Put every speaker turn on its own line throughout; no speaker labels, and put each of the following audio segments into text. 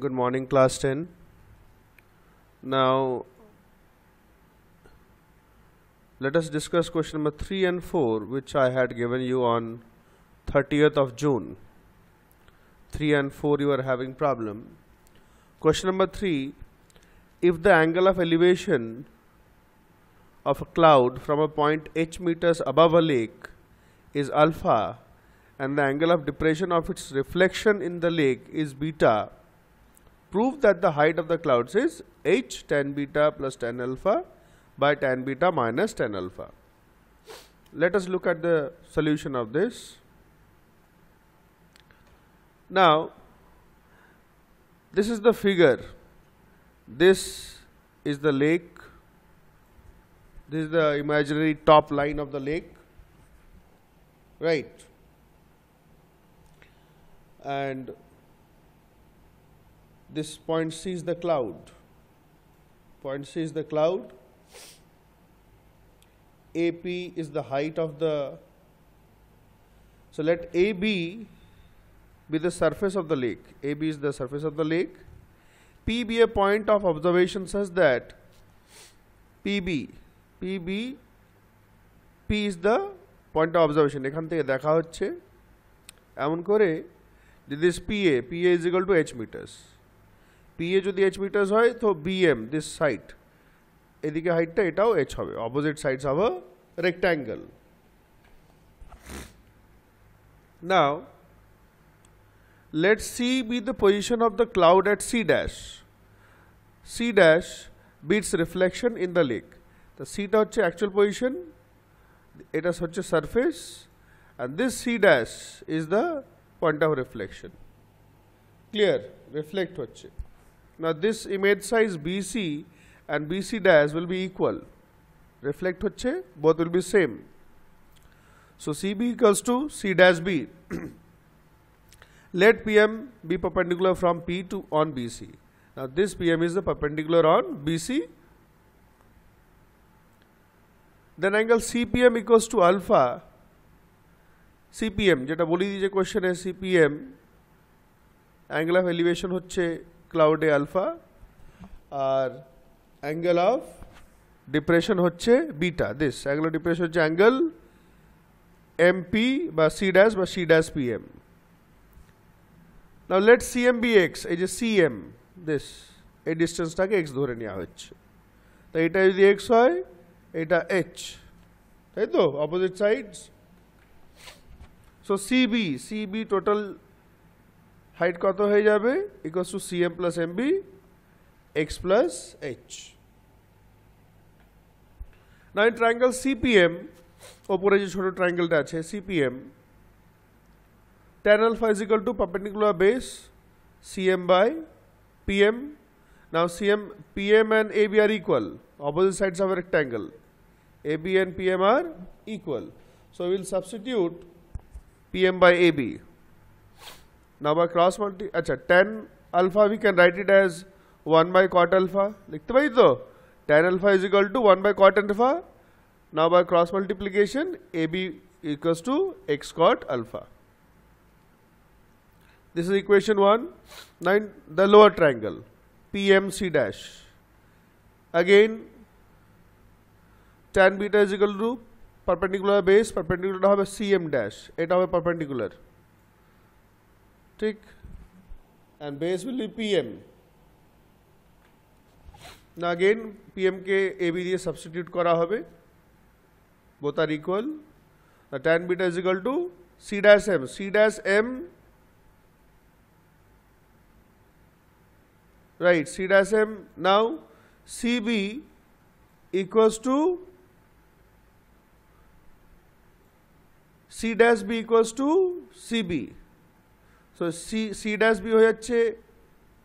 Good morning, class 10. Now, let us discuss question number 3 and 4, which I had given you on 30th of June. 3 and 4, you are having problem. Question number 3 If the angle of elevation of a cloud from a point h meters above a lake is alpha and the angle of depression of its reflection in the lake is beta, prove that the height of the clouds is h tan beta plus tan alpha by tan beta minus tan alpha. Let us look at the solution of this. Now, this is the figure. This is the lake. This is the imaginary top line of the lake. Right and this point C is the cloud. Point C is the cloud. AP is the height of the. So let AB be the surface of the lake. AB is the surface of the lake. P be a point of observation such that PB, PB, P is the point of observation. এখান থেকে দেখা হচ্ছে এমন this PA, PA is equal to h meters. PA the h meters হয় so BM this side এদিকে height, এটাও h opposite sides of a rectangle. Now let C be the position of the cloud at C dash. C dash be its reflection in the lake. The C টা actual position, such a surface and this C dash is the point of reflection. Clear? Reflect Now this image size BC and BC dash will be equal. Reflect hoche, both will be same. So CB equals to C dash B. Let PM be perpendicular from P to on BC. Now this PM is the perpendicular on BC. Then angle CPM equals to alpha CPM যেটা বলি দিয়েছে কোয়েশ্চেনে CPM angle of elevation হচ্ছে ক্লাউডে alpha আর angle of depression হচ্ছে beta this angle depression হচ্ছে angle MP বা সি ড্যাশ বা C dash PM now let CM be x এই যে সিএম দিস এই ডিস্টেন্সটাকে এক্স ধরে নেওয়া হচ্ছে তো এটা যদি এক্স হয় এটা এইচ তাই তো opposite sides so CB CB total height কত হয়ে যাবে equals to CM plus MB x plus H না ট্রায়াঙ্গেল সিপিএম ওপরে যে ছোটো ট্রায়াঙ্গেলটা আছে CPM tan alpha is equal to perpendicular base cm by pm now cm pm and ab are equal opposite sides of a rectangle ab and pm are equal so we will substitute PM by AB. Now by cross multi, acha, 10 alpha we can write it as 1 by cot alpha. लिखते भाई the 10 alpha is equal to 1 by cot alpha. Now by cross multiplication AB equals to x cot alpha. This is equation 1. Nine, the lower triangle PMC dash. Again tan beta is equal to perpendicular base পারপেন্ডিকুলারটা হবে CM dash এটা হবে perpendicular ঠিক and base will be pm now again pm কে ab দিয়ে substitute করা হবে both are equal now tan beta is equal to c dash m c dash m right c dash m now cb equals to C dash B equals to C B so C C dash B হচ্ছে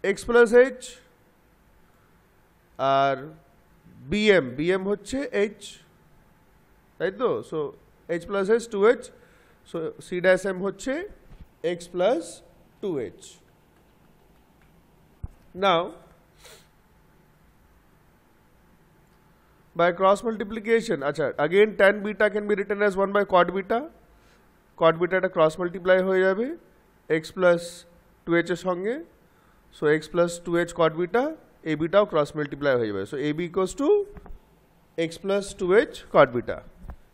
x h আর bm bm হচ্ছে h তাই তো so h h 2h so c dash m হচ্ছে x 2h now by cross multiplication acha again tan beta can be written as 1 by cot beta cot beta cross multiply हो जाए x plus two एचर संगे so x plus two H cot beta ए बीटाओ cross multiply हो जाए so ए x two x plus two H cot beta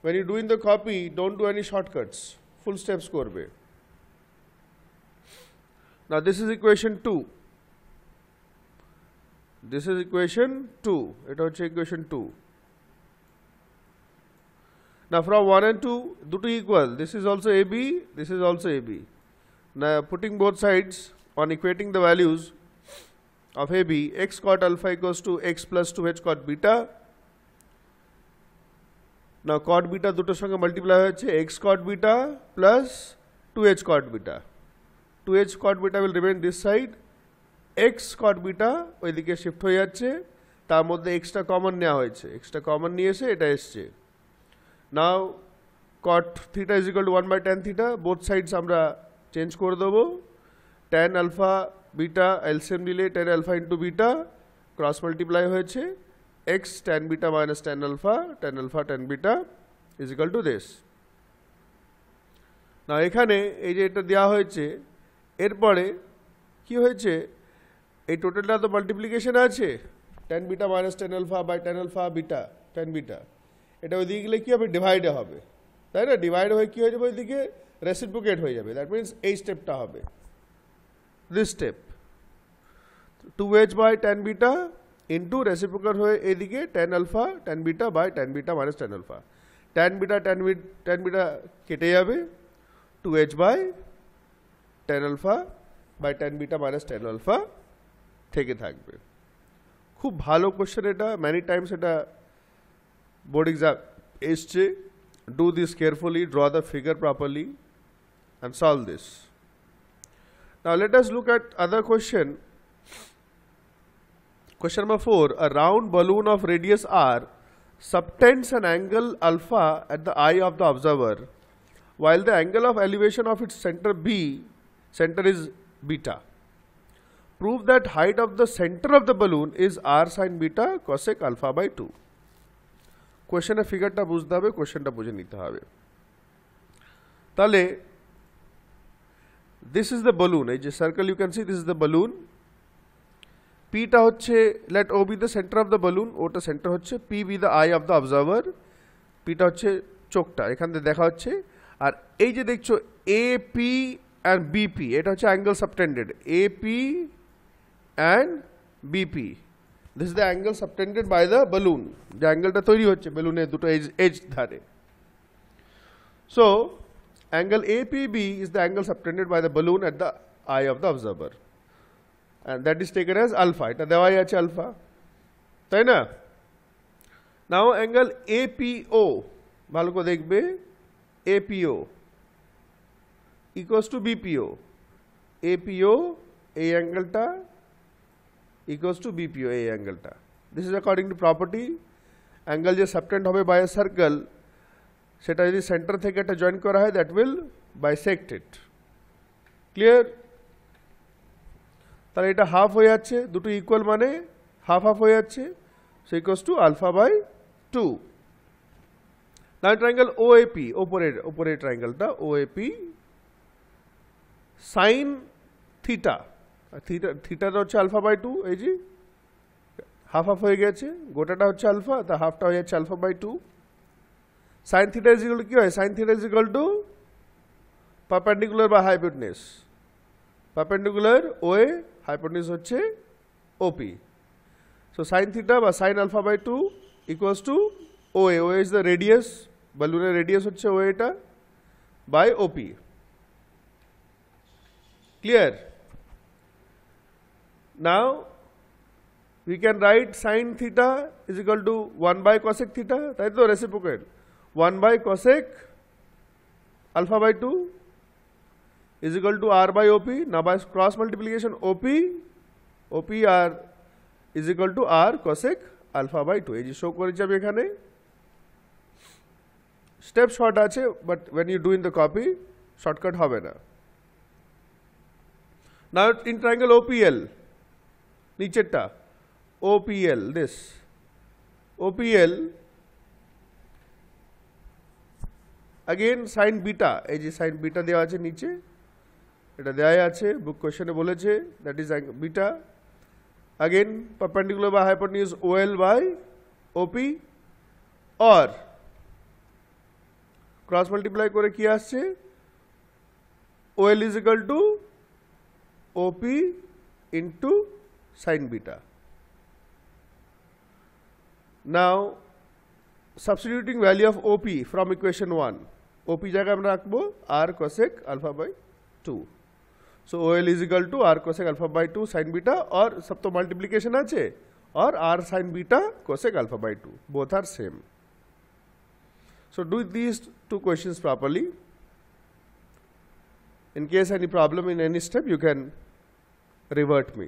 when you doing the copy डोट do any shortcuts full steps कर ना this is equation two this is equation two at equation two Now from 1 and 2, do to equal. This is also AB, this is also AB. Now putting both sides on equating the values of AB, x cot alpha equals to x plus 2h cot beta. Now cot beta দুটোর সঙ্গে multiply হয়েছে x cot beta plus 2h cot beta. 2h cot beta will remain this side. x cot beta ওইদিকে shift হয়ে যাচ্ছে তার মধ্যে extra common নেওয়া হয়েছে common. কমন নিয়ে এসে এটা এসছে now cot theta is equal to one by tan theta both sides আমরা চেঞ্জ করে দেবো ট্যান আলফা বিটা এলসিএম নিলে tan alpha into beta cross multiply হয়েছে x tan beta minus tan alpha tan alpha tan beta is equal to দেশ না এখানে এই যে এটা দেওয়া হয়েছে এরপরে কি হয়েছে এই টোটালটা তো মাল্টিপ্লিকেশন আছে tan beta minus tan alpha by tan alpha beta tan beta এটা ওইদিকে গেলে কি হবে ডিভাইড হবে তাই না ডিভাইড হয় কি হয়ে যাবে ওইদিকে रेसिপ্রোকেট হয়ে যাবে দ্যাট मींस এই স্টেপটা হবে this step 2h / tan beta * reciprocal হয় এদিকে tan alpha tan beta / tan beta - tan alpha tan beta tan beta কেটে যাবে 2h / tan alpha / tan beta - tan alpha থেকে থাকবে খুব ভালো কৌশল এটা মেনি টাইমস এটা board exam HJ, do this carefully, draw the figure properly and solve this. Now let us look at other question. Question number 4. A round balloon of radius r subtends an angle alpha at the eye of the observer while the angle of elevation of its center b, center is beta. Prove that height of the center of the balloon is r sine beta cosec alpha by 2. কোয়েশনের ফিগারটা বুঝতে হবে কোয়েশনটা বুঝে নিতে হবে তাহলে this is the balloon এই যে circle you can see this is the balloon পিটা হচ্ছে let O be the centre of the balloon ওটা সেন্টার হচ্ছে P be the eye of the observer পিটা হচ্ছে চোখটা এখান থেকে দেখা হচ্ছে আর এই যে দেখছো এ পি অ্যান্ড বিপি এটা হচ্ছে angle subtended A P and BP this is the angle subtended by the balloon যে অ্যাঙ্গেলটা তৈরি হচ্ছে বেলুনের দুটো এজ এজ ধারে so angle A P B is the angle subtended by the balloon at the eye of the observer and that is taken as alpha এটা দেওয়াই আছে আলফা তাই না নাও অ্যাঙ্গেল এ পি ও ভালো করে দেখবে A P O equals to APO এই অ্যাঙ্গেলটা equals to BPO A angle ta. This is according to property angle যে subtend হবে by a circle সেটা যদি সেন্টার থেকে এটা জয়েন করা হয় that will bisect it clear তাহলে এটা হাফ হয়ে যাচ্ছে দুটো ইকুয়াল মানে হাফ হাফ হয়ে যাচ্ছে so equals to alpha by two now triangle O AP ওপরের ওপরের ট্রায়াঙ্গেলটা O AP sine theta theta থিটাটা হচ্ছে আলফা বাই টু এই যে হাফ হাফ হয়ে গেছে গোটাটা হচ্ছে আলফা তা হাফটা হয়ে যাচ্ছে alpha by two sine theta is কী হয় sine theta is to perpendicular বা হাইপোটনেস পারপেন্ডিকুলার ওয়ে হাইপোটনেস হচ্ছে ওপি সো সাইন থিটা বা sine alpha by two equals to OA OA is the radius বালুনের রেডিয়াস হচ্ছে ওয়েটা by OP clear Now, we can write sin theta is equal to 1 by cosec theta. That is the reciprocal. 1 by cosec alpha by 2 is equal to R by OP. Now, by cross multiplication OP, op r is equal to R cosec alpha by 2. এই যে show করেছি আমি এখানে step short আছে but when you do in the copy shortcut হবে না now in triangle নিচেরটা OPL this OPL again sine beta এই যে সাইন বিটা দেওয়া আছে নিচে এটা দেওয়াই আছে বুক কোয়েশনে বলেছে that is beta again perpendicular বা hypotenuse OL by OP or cross multiply করে কি আসছে OL is equal to OP into sine beta. Now, substituting value of OP from equation 1. OP জায়গায় আমরা রাখবো r cosec alpha by 2. So, OL is equal to r cosec alpha by 2 sin beta or সব তো multiplication আছে or r sin beta cosec alpha by 2. Both are same. So, do these two questions properly. In case any problem in any step, you can revert me.